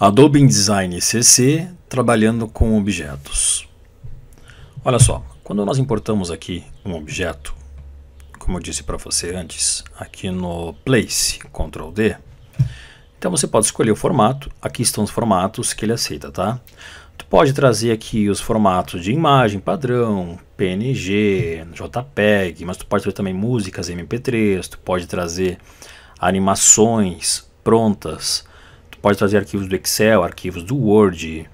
Adobe InDesign CC trabalhando com objetos. Olha só, quando nós importamos aqui um objeto, como eu disse para você antes, aqui no Place, Ctrl D, então você pode escolher o formato, aqui estão os formatos que ele aceita, tá? Tu pode trazer aqui os formatos de imagem, padrão, PNG, JPEG, mas tu pode trazer também músicas MP3, tu pode trazer animações prontas, Tu pode trazer arquivos do Excel, arquivos do Word,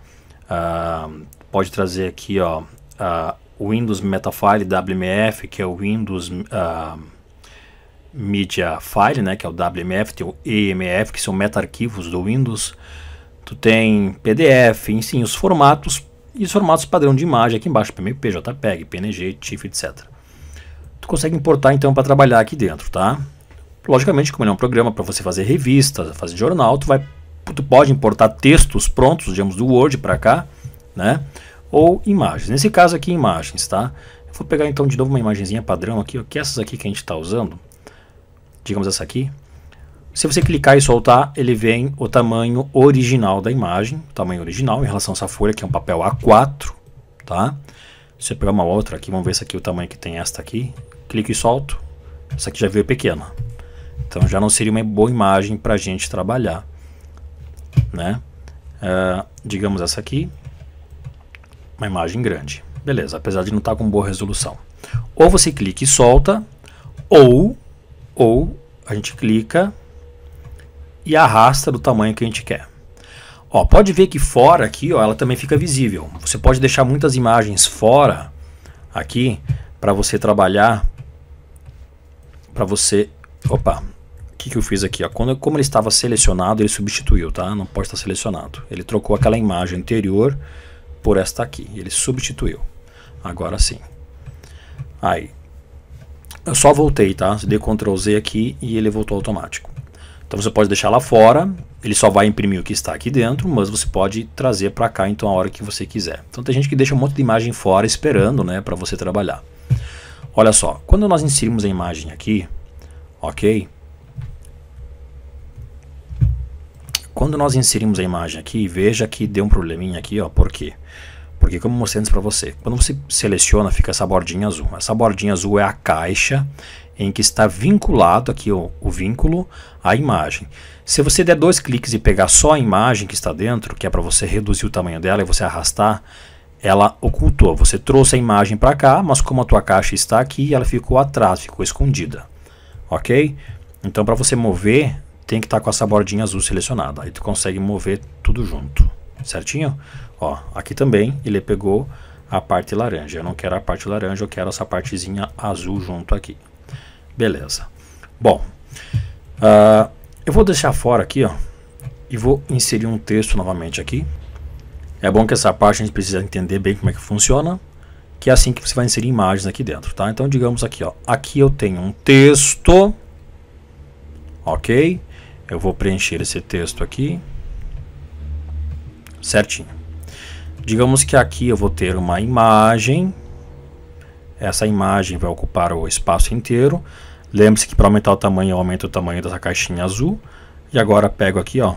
uh, pode trazer aqui ó, uh, Windows Metafile WMF, que é o Windows uh, Media File, né, que é o WMF, tem o EMF, que são meta-arquivos do Windows. Tu tem PDF, enfim, os formatos e os formatos padrão de imagem aqui embaixo, PMP, JPEG, PNG, TIFF, etc. Tu consegue importar então para trabalhar aqui dentro, tá? Logicamente, como ele é um programa para você fazer revista, fazer jornal, tu vai tu pode importar textos prontos, digamos, do Word para cá, né? Ou imagens. Nesse caso aqui, imagens, tá? vou pegar então de novo uma imagenzinha padrão aqui, ó, que é essas aqui que a gente está usando, digamos essa aqui. Se você clicar e soltar, ele vem o tamanho original da imagem, tamanho original em relação a essa folha, que é um papel A4, tá? Se eu pegar uma outra aqui, vamos ver se aqui o tamanho que tem esta aqui, clico e solto, essa aqui já veio pequena. Então já não seria uma boa imagem para a gente trabalhar né? Uh, digamos essa aqui, uma imagem grande. Beleza, apesar de não estar com boa resolução. Ou você clica e solta, ou, ou a gente clica e arrasta do tamanho que a gente quer. Ó, pode ver que fora aqui, ó, ela também fica visível. Você pode deixar muitas imagens fora aqui para você trabalhar, para você, opa, que, que eu fiz aqui? Ó? Quando, como ele estava selecionado, ele substituiu, tá? Não pode estar selecionado. Ele trocou aquela imagem anterior por esta aqui. Ele substituiu. Agora sim. Aí. Eu só voltei, tá? Dei Ctrl Z aqui e ele voltou automático. Então você pode deixar lá fora, ele só vai imprimir o que está aqui dentro, mas você pode trazer para cá então a hora que você quiser. Então tem gente que deixa um monte de imagem fora esperando, né, para você trabalhar. Olha só, quando nós inserimos a imagem aqui, ok? Quando nós inserimos a imagem aqui, veja que deu um probleminha aqui, ó, por quê? Porque como eu mostrei antes para você, quando você seleciona, fica essa bordinha azul. Essa bordinha azul é a caixa em que está vinculado aqui ó, o vínculo à imagem. Se você der dois cliques e pegar só a imagem que está dentro, que é para você reduzir o tamanho dela e você arrastar, ela ocultou. Você trouxe a imagem para cá, mas como a tua caixa está aqui, ela ficou atrás, ficou escondida. Ok? Então, para você mover tem que estar tá com essa bordinha azul selecionada. Aí tu consegue mover tudo junto, certinho? Ó, aqui também ele pegou a parte laranja. Eu não quero a parte laranja, eu quero essa partezinha azul junto aqui. Beleza. Bom, uh, eu vou deixar fora aqui, ó, e vou inserir um texto novamente aqui. É bom que essa parte a gente precisa entender bem como é que funciona, que é assim que você vai inserir imagens aqui dentro, tá? Então, digamos aqui, ó, aqui eu tenho um texto, ok? Eu vou preencher esse texto aqui. Certinho. Digamos que aqui eu vou ter uma imagem. Essa imagem vai ocupar o espaço inteiro. Lembre-se que para aumentar o tamanho, eu aumento o tamanho dessa caixinha azul. E agora pego aqui, ó.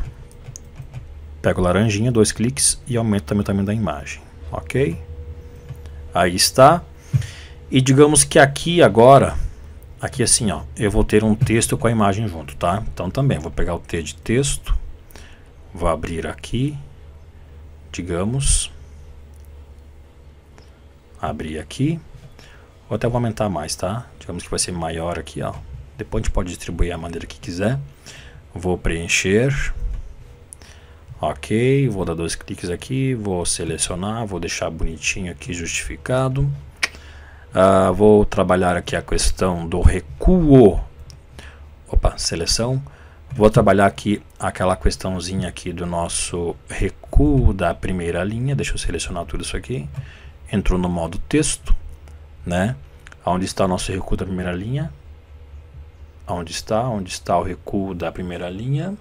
Pego laranjinha, dois cliques e aumento também o tamanho da imagem. Ok? Aí está. E digamos que aqui agora aqui assim, ó, eu vou ter um texto com a imagem junto, tá? Então também vou pegar o T de texto, vou abrir aqui, digamos, abrir aqui, ou até vou aumentar mais, tá? Digamos que vai ser maior aqui, ó. Depois a gente pode distribuir a maneira que quiser. Vou preencher. Ok, vou dar dois cliques aqui, vou selecionar, vou deixar bonitinho aqui justificado. Ah, vou trabalhar aqui a questão do recuo. Opa, seleção. Vou trabalhar aqui aquela questãozinha aqui do nosso recuo da primeira linha. Deixa eu selecionar tudo isso aqui. Entrou no modo texto, né? Onde está o nosso recuo da primeira linha? Onde está? Onde está o recuo da primeira linha?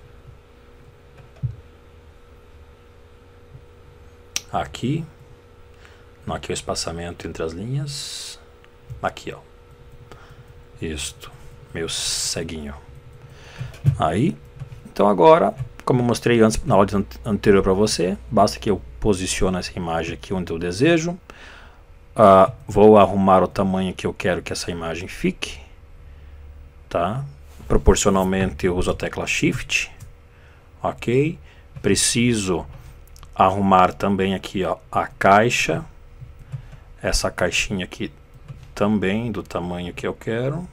Aqui. Aqui é o espaçamento entre as linhas. Aqui, ó. Isto, meu ceguinho. Aí, então agora, como eu mostrei antes na aula anterior para você, basta que eu posicione essa imagem aqui onde eu desejo. Uh, vou arrumar o tamanho que eu quero que essa imagem fique. Tá? Proporcionalmente eu uso a tecla Shift. Ok? Preciso arrumar também aqui ó, a caixa. Essa caixinha aqui também do tamanho que eu quero.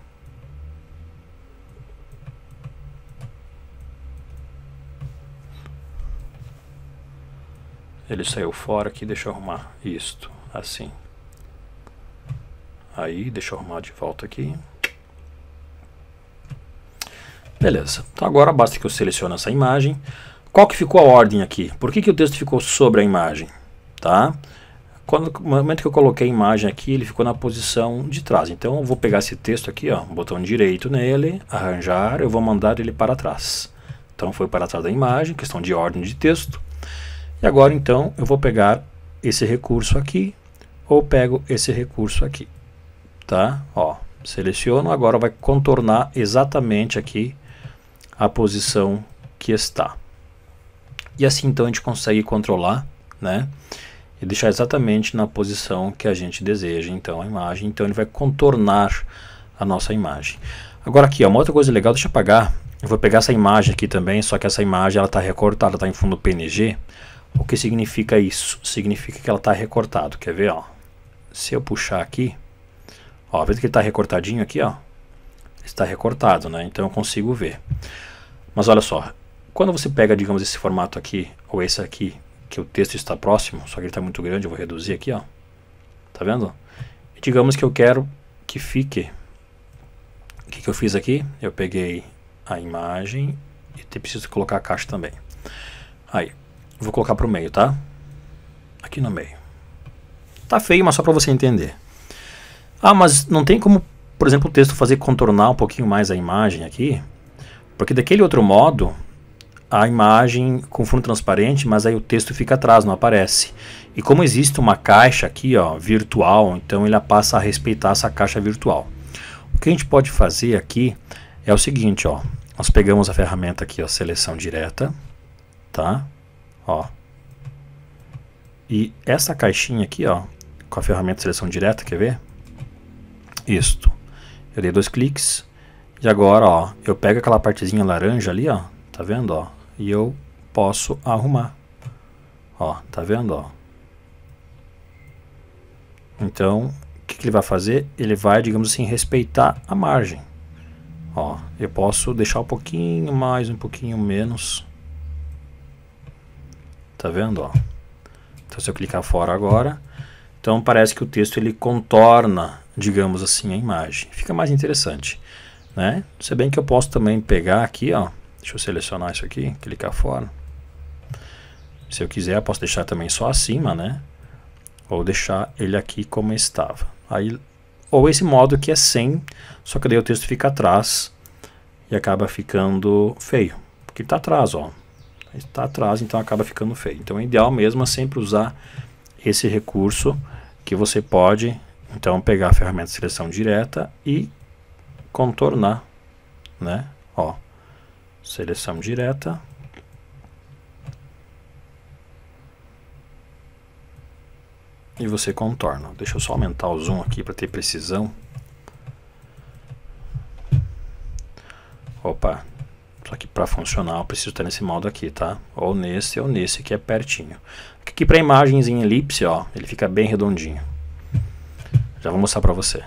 Ele saiu fora aqui, deixa eu arrumar isto, assim. Aí, deixa eu arrumar de volta aqui. Beleza, então agora basta que eu selecione essa imagem. Qual que ficou a ordem aqui? Por que, que o texto ficou sobre a imagem? Tá? Quando, no momento que eu coloquei a imagem aqui, ele ficou na posição de trás. Então eu vou pegar esse texto aqui, ó, botão direito nele, arranjar, eu vou mandar ele para trás. Então foi para trás da imagem, questão de ordem de texto. E agora então eu vou pegar esse recurso aqui, ou pego esse recurso aqui, tá? Ó, seleciono, agora vai contornar exatamente aqui a posição que está. E assim então a gente consegue controlar, né? e deixar exatamente na posição que a gente deseja então a imagem. Então ele vai contornar a nossa imagem. Agora aqui, ó, uma outra coisa legal, deixa eu apagar. Eu vou pegar essa imagem aqui também, só que essa imagem ela está recortada, está em fundo PNG. O que significa isso? Significa que ela está recortada. Quer ver? Ó? Se eu puxar aqui, ó, vendo que ele está recortadinho aqui, ó, está recortado, né? Então eu consigo ver. Mas olha só, quando você pega, digamos, esse formato aqui ou esse aqui que o texto está próximo, só que ele está muito grande, eu vou reduzir aqui, ó. Tá vendo? E digamos que eu quero que fique. O que, que eu fiz aqui? Eu peguei a imagem e preciso colocar a caixa também. Aí, vou colocar para o meio, tá? Aqui no meio. Tá feio, mas só para você entender. Ah, mas não tem como, por exemplo, o texto fazer contornar um pouquinho mais a imagem aqui? Porque daquele outro modo, a imagem com fundo transparente, mas aí o texto fica atrás, não aparece. E como existe uma caixa aqui, ó, virtual, então ele passa a respeitar essa caixa virtual. O que a gente pode fazer aqui é o seguinte, ó. Nós pegamos a ferramenta aqui, ó, seleção direta, tá? Ó. E essa caixinha aqui, ó, com a ferramenta seleção direta, quer ver? Isto. Eu dei dois cliques e agora, ó, eu pego aquela partezinha laranja ali, ó, tá vendo, ó? e eu posso arrumar. Ó, tá vendo? Ó. Então, o que, que, ele vai fazer? Ele vai, digamos assim, respeitar a margem. Ó, eu posso deixar um pouquinho mais, um pouquinho menos. Tá vendo? Ó. Então, se eu clicar fora agora, então parece que o texto ele contorna, digamos assim, a imagem. Fica mais interessante, né? Se bem que eu posso também pegar aqui, ó, Deixa eu selecionar isso aqui, clicar fora. Se eu quiser, posso deixar também só acima, né? Ou deixar ele aqui como estava. Aí, ou esse modo que é sem, só que daí o texto fica atrás e acaba ficando feio. Porque está atrás, ó. Está atrás, então acaba ficando feio. Então, o é ideal mesmo é sempre usar esse recurso que você pode, então, pegar a ferramenta de seleção direta e contornar, né? Ó, seleção direta. E você contorna. Deixa eu só aumentar o zoom aqui para ter precisão. Opa, só que para funcionar eu preciso estar nesse modo aqui, tá? Ou nesse ou nesse que é pertinho. Aqui para imagens em elipse, ó, ele fica bem redondinho. Já vou mostrar para você.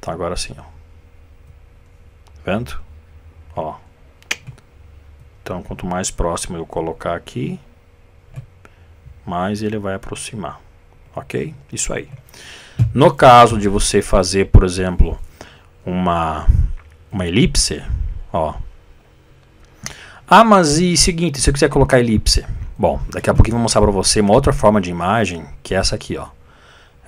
Tá agora sim, ó. Tá vendo? Ó, então, quanto mais próximo eu colocar aqui, mais ele vai aproximar. Ok? Isso aí. No caso de você fazer, por exemplo, uma, uma elipse, ó. Ah, mas e seguinte, se eu quiser colocar elipse? Bom, daqui a pouquinho vou mostrar para você uma outra forma de imagem, que é essa aqui, ó.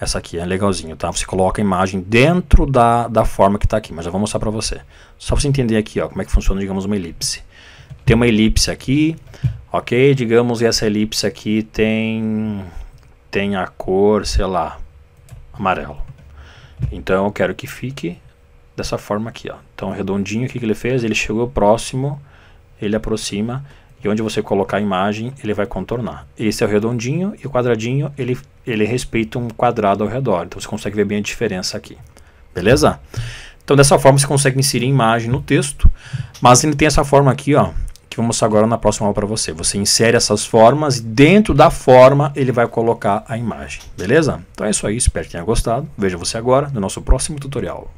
Essa aqui é legalzinho, tá? Você coloca a imagem dentro da, da forma que está aqui, mas eu vou mostrar para você. Só para você entender aqui, ó, como é que funciona, digamos, uma elipse tem uma elipse aqui, ok? Digamos que essa elipse aqui tem, tem a cor, sei lá, amarelo. Então eu quero que fique dessa forma aqui, ó. Então redondinho, o que, que ele fez? Ele chegou próximo, ele aproxima e onde você colocar a imagem, ele vai contornar. Esse é o redondinho e o quadradinho, ele, ele respeita um quadrado ao redor. Então você consegue ver bem a diferença aqui. Beleza? Então dessa forma você consegue inserir imagem no texto, mas ele tem essa forma aqui, ó, Vamos eu vou mostrar agora na próxima aula para você. Você insere essas formas e dentro da forma ele vai colocar a imagem, beleza? Então é isso aí, espero que tenha gostado. Vejo você agora no nosso próximo tutorial.